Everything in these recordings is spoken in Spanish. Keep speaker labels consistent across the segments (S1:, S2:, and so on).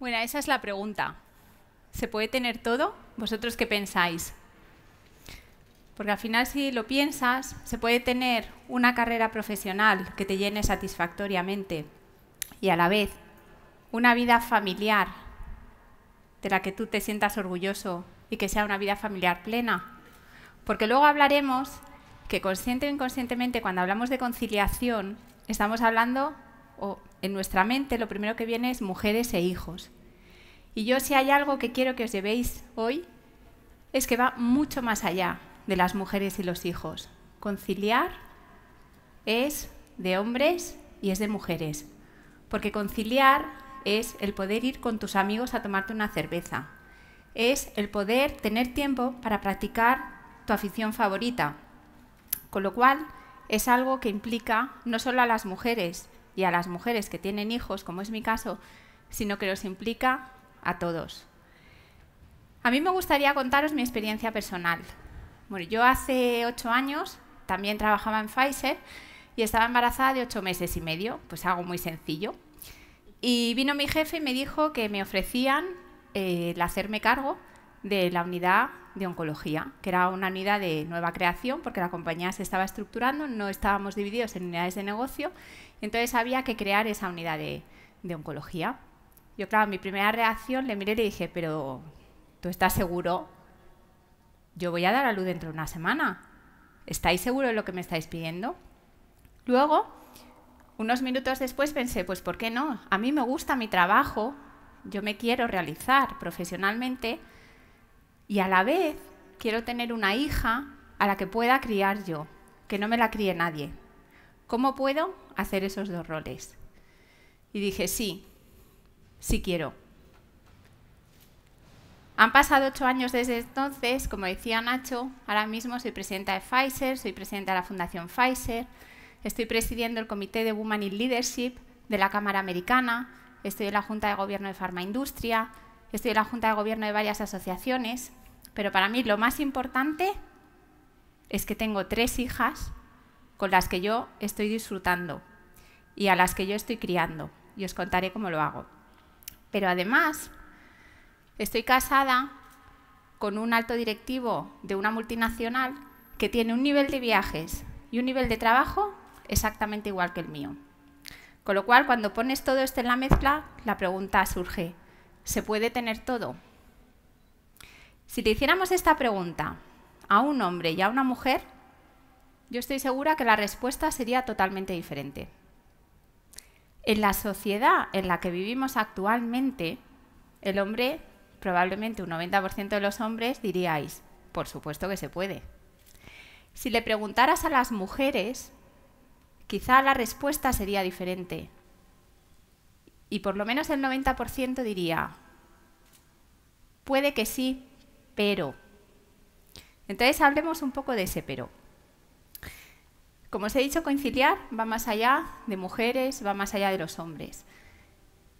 S1: Bueno, esa es la pregunta. ¿Se puede tener todo? ¿Vosotros qué pensáis? Porque al final si lo piensas, se puede tener una carrera profesional que te llene satisfactoriamente y a la vez una vida familiar de la que tú te sientas orgulloso y que sea una vida familiar plena. Porque luego hablaremos que consciente o inconscientemente cuando hablamos de conciliación estamos hablando o en nuestra mente lo primero que viene es mujeres e hijos. Y yo si hay algo que quiero que os llevéis hoy, es que va mucho más allá de las mujeres y los hijos. Conciliar es de hombres y es de mujeres. Porque conciliar es el poder ir con tus amigos a tomarte una cerveza. Es el poder tener tiempo para practicar tu afición favorita. Con lo cual, es algo que implica no solo a las mujeres, y a las mujeres que tienen hijos, como es mi caso, sino que los implica a todos. A mí me gustaría contaros mi experiencia personal. Bueno, yo hace ocho años también trabajaba en Pfizer y estaba embarazada de ocho meses y medio, pues algo muy sencillo. Y vino mi jefe y me dijo que me ofrecían eh, el hacerme cargo de la unidad de oncología, que era una unidad de nueva creación porque la compañía se estaba estructurando, no estábamos divididos en unidades de negocio, entonces había que crear esa unidad de, oncología. Yo, claro, mi primera reacción le miré y le dije, pero ¿tú estás seguro? Yo voy a dar a luz dentro de una semana. ¿Estáis seguros de lo que me estáis pidiendo? Luego, unos minutos después pensé, pues ¿por qué no? A mí me gusta mi trabajo, yo me quiero realizar profesionalmente y a la vez quiero tener una hija a la que pueda criar yo, que no me la críe nadie. ¿Cómo puedo hacer esos dos roles? Y dije, sí, sí quiero. Han pasado ocho años desde entonces, como decía Nacho, ahora mismo soy presidenta de Pfizer, soy presidenta de la Fundación Pfizer, estoy presidiendo el Comité de Women in Leadership de la Cámara Americana, estoy en la Junta de Gobierno de Pharmaindustria, estoy en la Junta de Gobierno de varias asociaciones pero para mí lo más importante es que tengo tres hijas con las que yo estoy disfrutando y a las que yo estoy criando. Y os contaré cómo lo hago. Pero además, estoy casada con un alto directivo de una multinacional que tiene un nivel de viajes y un nivel de trabajo exactamente igual que el mío. Con lo cual, cuando pones todo esto en la mezcla, la pregunta surge, ¿se puede tener todo? Si te hiciéramos esta pregunta a un hombre y a una mujer, yo estoy segura que la respuesta sería totalmente diferente. En la sociedad en la que vivimos actualmente, el hombre, probablemente un 90% de los hombres, diríais, por supuesto que se puede. Si le preguntaras a las mujeres, quizá la respuesta sería diferente. Y por lo menos el 90% diría, puede que sí, pero. Entonces hablemos un poco de ese pero. Como os he dicho, conciliar va más allá de mujeres, va más allá de los hombres.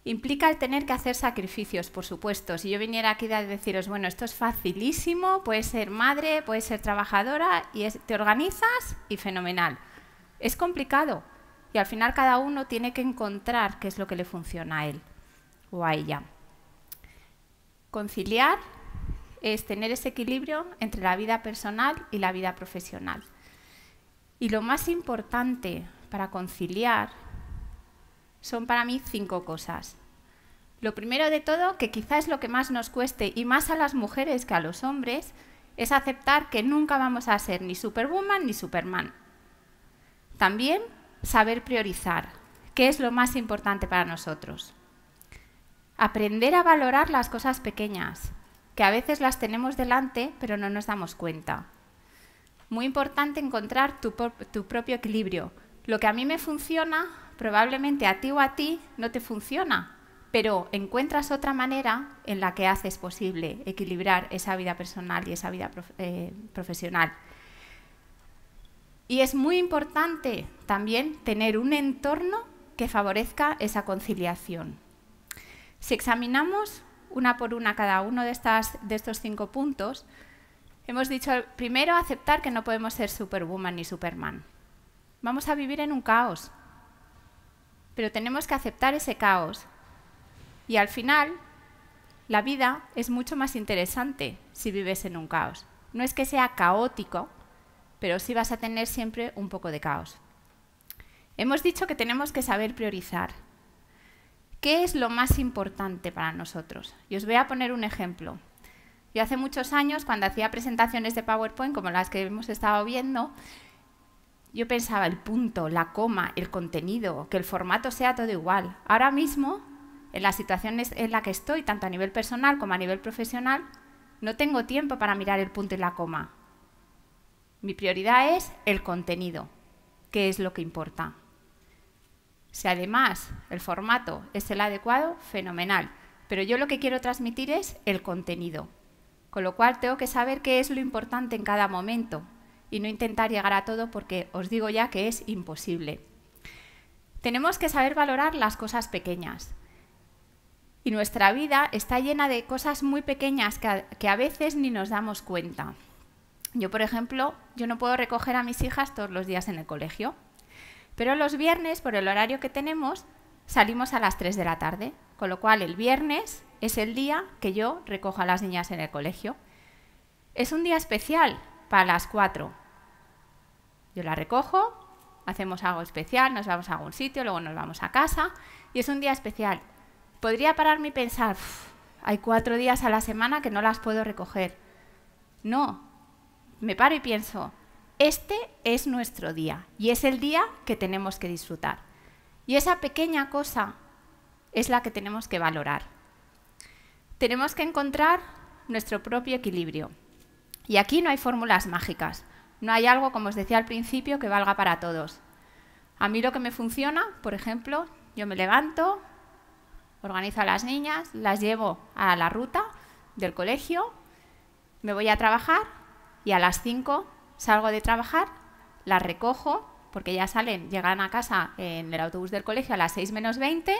S1: Implica el tener que hacer sacrificios, por supuesto. Si yo viniera aquí a deciros, bueno, esto es facilísimo, puedes ser madre, puedes ser trabajadora, y te organizas y fenomenal. Es complicado y al final cada uno tiene que encontrar qué es lo que le funciona a él o a ella. Conciliar es tener ese equilibrio entre la vida personal y la vida profesional. Y lo más importante para conciliar son para mí cinco cosas. Lo primero de todo, que quizás es lo que más nos cueste, y más a las mujeres que a los hombres, es aceptar que nunca vamos a ser ni Superwoman ni Superman. También saber priorizar, qué es lo más importante para nosotros. Aprender a valorar las cosas pequeñas, que a veces las tenemos delante pero no nos damos cuenta. Muy importante encontrar tu, propio equilibrio. Lo que a mí me funciona, probablemente a ti o a ti no te funciona, pero encuentras otra manera en la que haces posible equilibrar esa vida personal y esa vida eh, profesional. Y es muy importante también tener un entorno que favorezca esa conciliación. Si examinamos una por una cada uno de, estos cinco puntos, hemos dicho primero aceptar que no podemos ser Superwoman ni Superman. Vamos a vivir en un caos, pero tenemos que aceptar ese caos. Y al final, la vida es mucho más interesante si vives en un caos. No es que sea caótico, pero sí vas a tener siempre un poco de caos. Hemos dicho que tenemos que saber priorizar. ¿Qué es lo más importante para nosotros? Y os voy a poner un ejemplo. Yo hace muchos años, cuando hacía presentaciones de PowerPoint, como las que hemos estado viendo, yo pensaba el punto, la coma, el contenido, que el formato sea todo igual. Ahora mismo, en la situación en la que estoy, tanto a nivel personal como a nivel profesional, no tengo tiempo para mirar el punto y la coma. Mi prioridad es el contenido, qué es lo que importa. Si además el formato es el adecuado, fenomenal. Pero yo lo que quiero transmitir es el contenido. Con lo cual tengo que saber qué es lo importante en cada momento y no intentar llegar a todo porque os digo ya que es imposible. Tenemos que saber valorar las cosas pequeñas. Y nuestra vida está llena de cosas muy pequeñas que a, que a veces ni nos damos cuenta. Yo, por ejemplo, yo no puedo recoger a mis hijas todos los días en el colegio pero los viernes, por el horario que tenemos, salimos a las 3 de la tarde, con lo cual el viernes es el día que yo recojo a las niñas en el colegio. Es un día especial para las 4. Yo la recojo, hacemos algo especial, nos vamos a algún sitio, luego nos vamos a casa y es un día especial. Podría pararme y pensar, hay cuatro días a la semana que no las puedo recoger. No, me paro y pienso, este es nuestro día y es el día que tenemos que disfrutar. Y esa pequeña cosa es la que tenemos que valorar. Tenemos que encontrar nuestro propio equilibrio. Y aquí no hay fórmulas mágicas. No hay algo, como os decía al principio, que valga para todos. A mí lo que me funciona, por ejemplo, yo me levanto, organizo a las niñas, las llevo a la ruta del colegio, me voy a trabajar y a las 5 salgo de trabajar, las recojo, porque ya salen, llegan a casa en el autobús del colegio a las 6 menos 20.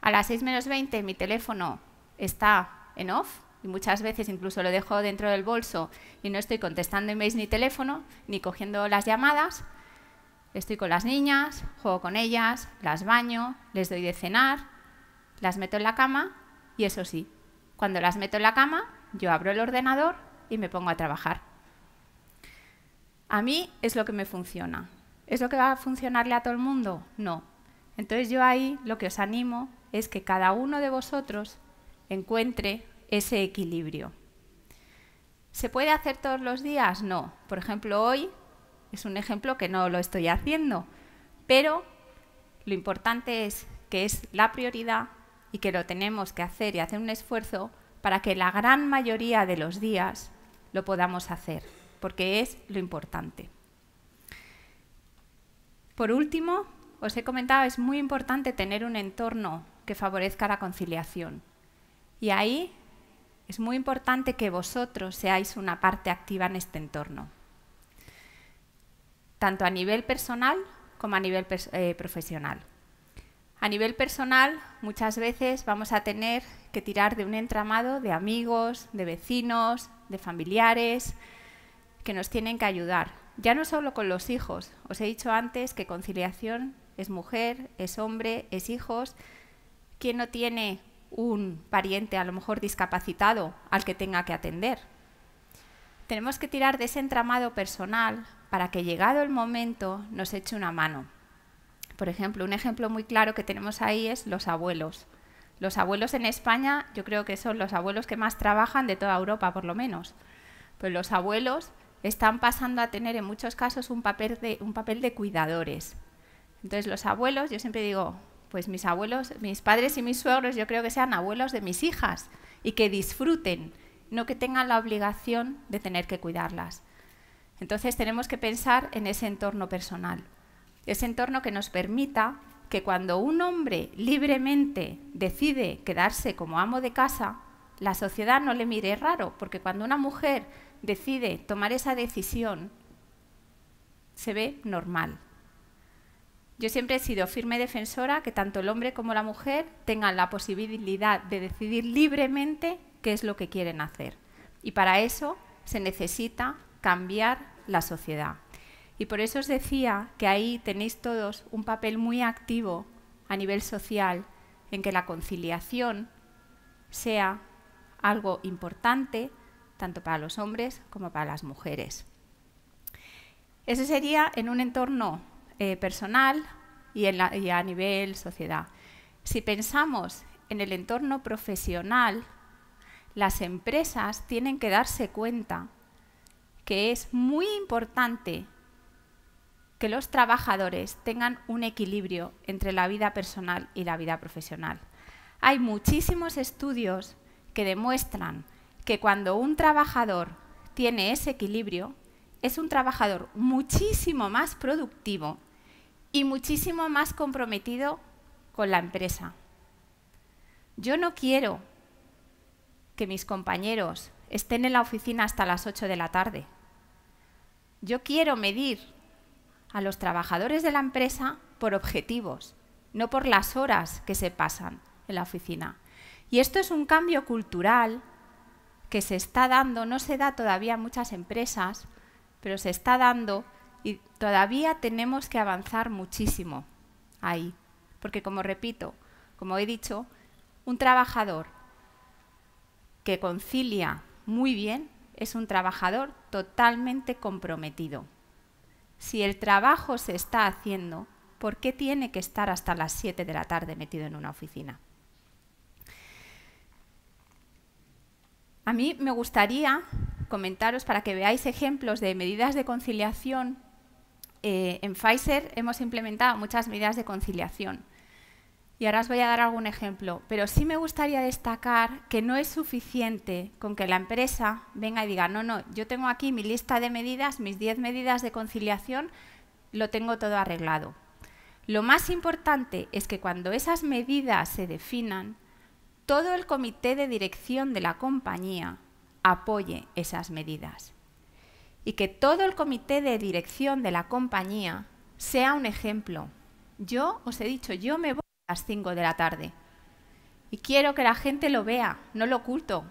S1: A las 6 menos 20 mi teléfono está en off y muchas veces incluso lo dejo dentro del bolso y no estoy contestando emails ni teléfono, ni cogiendo las llamadas. Estoy con las niñas, juego con ellas, las baño, les doy de cenar, las meto en la cama y eso sí, cuando las meto en la cama, yo abro el ordenador y me pongo a trabajar. A mí es lo que me funciona. ¿Es lo que va a funcionarle a todo el mundo? No. Entonces yo ahí lo que os animo es que cada uno de vosotros encuentre ese equilibrio. ¿Se puede hacer todos los días? No. Por ejemplo, hoy es un ejemplo que no lo estoy haciendo, pero lo importante es que es la prioridad y que lo tenemos que hacer y hacer un esfuerzo para que la gran mayoría de los días lo podamos hacer porque es lo importante. Por último, os he comentado, es muy importante tener un entorno que favorezca la conciliación. Y ahí es muy importante que vosotros seáis una parte activa en este entorno, tanto a nivel personal como a nivel eh, profesional. A nivel personal, muchas veces vamos a tener que tirar de un entramado de amigos, de vecinos, de familiares, que nos tienen que ayudar, ya no solo con los hijos. Os he dicho antes que conciliación es mujer, es hombre, es hijos. ¿Quién no tiene un pariente a lo mejor discapacitado al que tenga que atender? Tenemos que tirar de ese entramado personal para que llegado el momento nos eche una mano. Por ejemplo, un ejemplo muy claro que tenemos ahí es los abuelos. Los abuelos en España yo creo que son los abuelos que más trabajan de toda Europa, por lo menos. Pues los abuelos están pasando a tener en muchos casos un papel de, un papel de cuidadores. Entonces los abuelos, yo siempre digo, pues mis abuelos, mis padres y mis suegros, yo creo que sean abuelos de mis hijas y que disfruten, no que tengan la obligación de tener que cuidarlas. Entonces tenemos que pensar en ese entorno personal, ese entorno que nos permita que cuando un hombre libremente decide quedarse como amo de casa, la sociedad no le mire raro, porque cuando una mujer decide tomar esa decisión, se ve normal. Yo siempre he sido firme defensora que tanto el hombre como la mujer tengan la posibilidad de decidir libremente qué es lo que quieren hacer. Y para eso se necesita cambiar la sociedad. Y por eso os decía que ahí tenéis todos un papel muy activo a nivel social en que la conciliación sea algo importante tanto para los hombres como para las mujeres. Eso sería en un entorno eh, personal y a nivel sociedad. Si pensamos en el entorno profesional, las empresas tienen que darse cuenta que es muy importante que los trabajadores tengan un equilibrio entre la vida personal y la vida profesional. Hay muchísimos estudios que demuestran que cuando un trabajador tiene ese equilibrio, es un trabajador muchísimo más productivo y muchísimo más comprometido con la empresa. Yo no quiero que mis compañeros estén en la oficina hasta las 8 de la tarde. Yo quiero medir a los trabajadores de la empresa por objetivos, no por las horas que se pasan en la oficina. Y esto es un cambio cultural que se está dando, no se da todavía en muchas empresas, pero se está dando y todavía tenemos que avanzar muchísimo ahí. Porque como repito, como he dicho, un trabajador que concilia muy bien es un trabajador totalmente comprometido. Si el trabajo se está haciendo, ¿por qué tiene que estar hasta las 7 de la tarde metido en una oficina? A mí me gustaría comentaros para que veáis ejemplos de medidas de conciliación. Eh, en Pfizer hemos implementado muchas medidas de conciliación. Y ahora os voy a dar algún ejemplo, pero sí me gustaría destacar que no es suficiente con que la empresa venga y diga, no, no, yo tengo aquí mi lista de medidas, mis 10 medidas de conciliación, lo tengo todo arreglado. Lo más importante es que cuando esas medidas se definan, todo el comité de dirección de la compañía apoye esas medidas y que todo el comité de dirección de la compañía sea un ejemplo. Yo os he dicho, yo me voy a las 5 de la tarde y quiero que la gente lo vea, no lo oculto.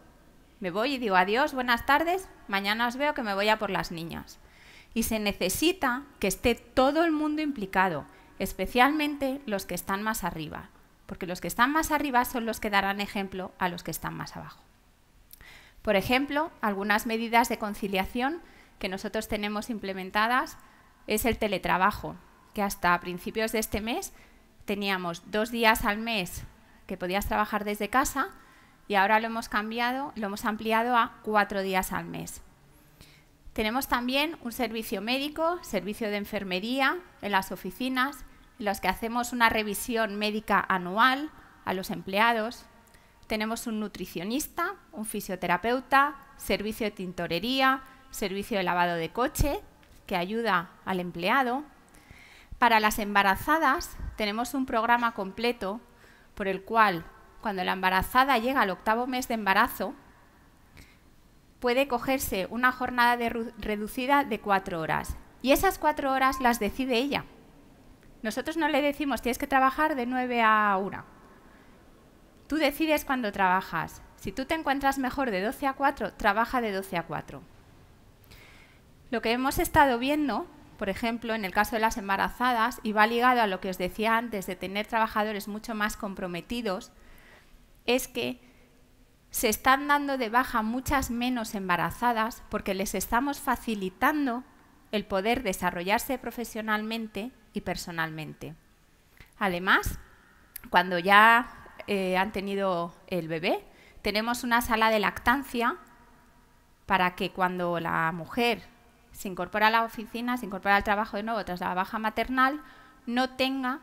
S1: Me voy y digo adiós, buenas tardes, mañana os veo que me voy a por las niñas. Y se necesita que esté todo el mundo implicado, especialmente los que están más arriba, porque los que están más arriba son los que darán ejemplo a los que están más abajo. Por ejemplo, algunas medidas de conciliación que nosotros tenemos implementadas es el teletrabajo, que hasta principios de este mes teníamos dos días al mes que podías trabajar desde casa y ahora lo hemos cambiado, lo hemos ampliado a cuatro días al mes. Tenemos también un servicio médico, servicio de enfermería en las oficinas, los que hacemos una revisión médica anual a los empleados, tenemos un nutricionista, un fisioterapeuta, servicio de tintorería, servicio de lavado de coche, que ayuda al empleado. Para las embarazadas tenemos un programa completo por el cual cuando la embarazada llega al octavo mes de embarazo, puede cogerse una jornada reducida de cuatro horas. Y esas cuatro horas las decide ella. Nosotros no le decimos tienes que trabajar de 9 a 1. Tú decides cuándo trabajas. Si tú te encuentras mejor de 12 a 4, trabaja de 12 a 4. Lo que hemos estado viendo, por ejemplo, en el caso de las embarazadas, y va ligado a lo que os decía antes de tener trabajadores mucho más comprometidos, es que se están dando de baja muchas menos embarazadas porque les estamos facilitando el poder desarrollarse profesionalmente y personalmente. Además, cuando ya eh, han tenido el bebé, tenemos una sala de lactancia para que cuando la mujer se incorpora a la oficina, se incorpora al trabajo de nuevo tras la baja maternal, no tenga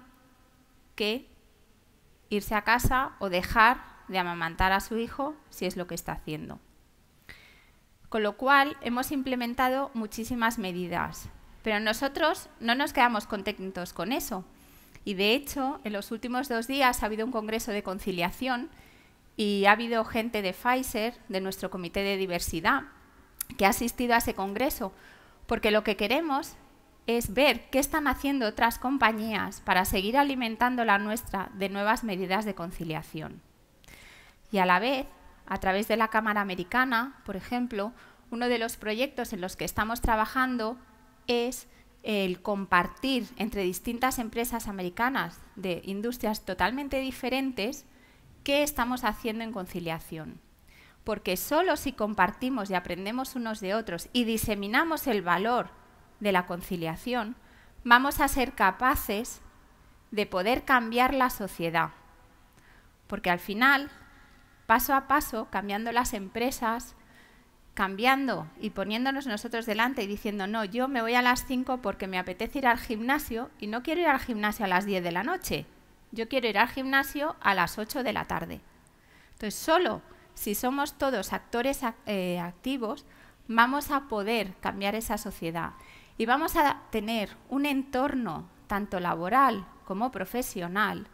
S1: que irse a casa o dejar de amamantar a su hijo si es lo que está haciendo. Con lo cual hemos implementado muchísimas medidas, pero nosotros no nos quedamos contentos con eso. Y de hecho, en los últimos dos días ha habido un congreso de conciliación y ha habido gente de Pfizer, de nuestro comité de diversidad, que ha asistido a ese congreso, porque lo que queremos es ver qué están haciendo otras compañías para seguir alimentando la nuestra de nuevas medidas de conciliación. Y a la vez, a través de la Cámara Americana, por ejemplo, uno de los proyectos en los que estamos trabajando es el compartir entre distintas empresas americanas de industrias totalmente diferentes qué estamos haciendo en conciliación. Porque solo si compartimos y aprendemos unos de otros y diseminamos el valor de la conciliación, vamos a ser capaces de poder cambiar la sociedad. Porque al final, paso a paso, cambiando las empresas, cambiando y poniéndonos nosotros delante y diciendo, no, yo me voy a las 5 porque me apetece ir al gimnasio y no quiero ir al gimnasio a las 10 de la noche, yo quiero ir al gimnasio a las 8 de la tarde. Entonces, solo si somos todos actores eh, activos, vamos a poder cambiar esa sociedad y vamos a tener un entorno, tanto laboral como profesional,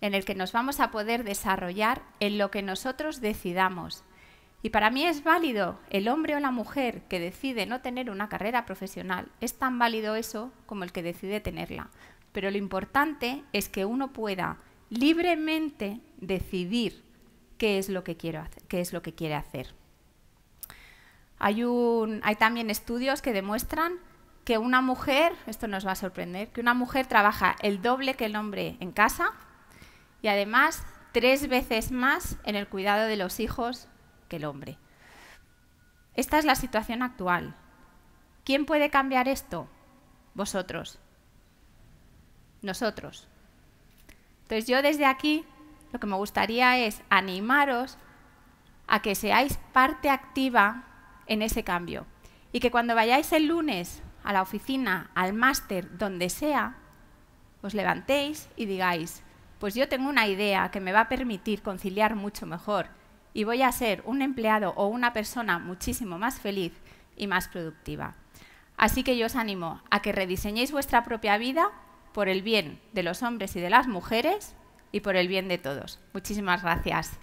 S1: en el que nos vamos a poder desarrollar en lo que nosotros decidamos y para mí es válido el hombre o la mujer que decide no tener una carrera profesional. Es tan válido eso como el que decide tenerla. Pero lo importante es que uno pueda libremente decidir qué es lo que, es lo que quiere hacer. Hay, hay también estudios que demuestran que una mujer, esto nos va a sorprender, que una mujer trabaja el doble que el hombre en casa y además tres veces más en el cuidado de los hijos que el hombre. Esta es la situación actual. ¿Quién puede cambiar esto? Vosotros. Nosotros. Entonces yo desde aquí lo que me gustaría es animaros a que seáis parte activa en ese cambio y que cuando vayáis el lunes a la oficina, al máster, donde sea, os levantéis y digáis, pues yo tengo una idea que me va a permitir conciliar mucho mejor y voy a ser un empleado o una persona muchísimo más feliz y más productiva. Así que yo os animo a que rediseñéis vuestra propia vida por el bien de los hombres y de las mujeres y por el bien de todos. Muchísimas gracias.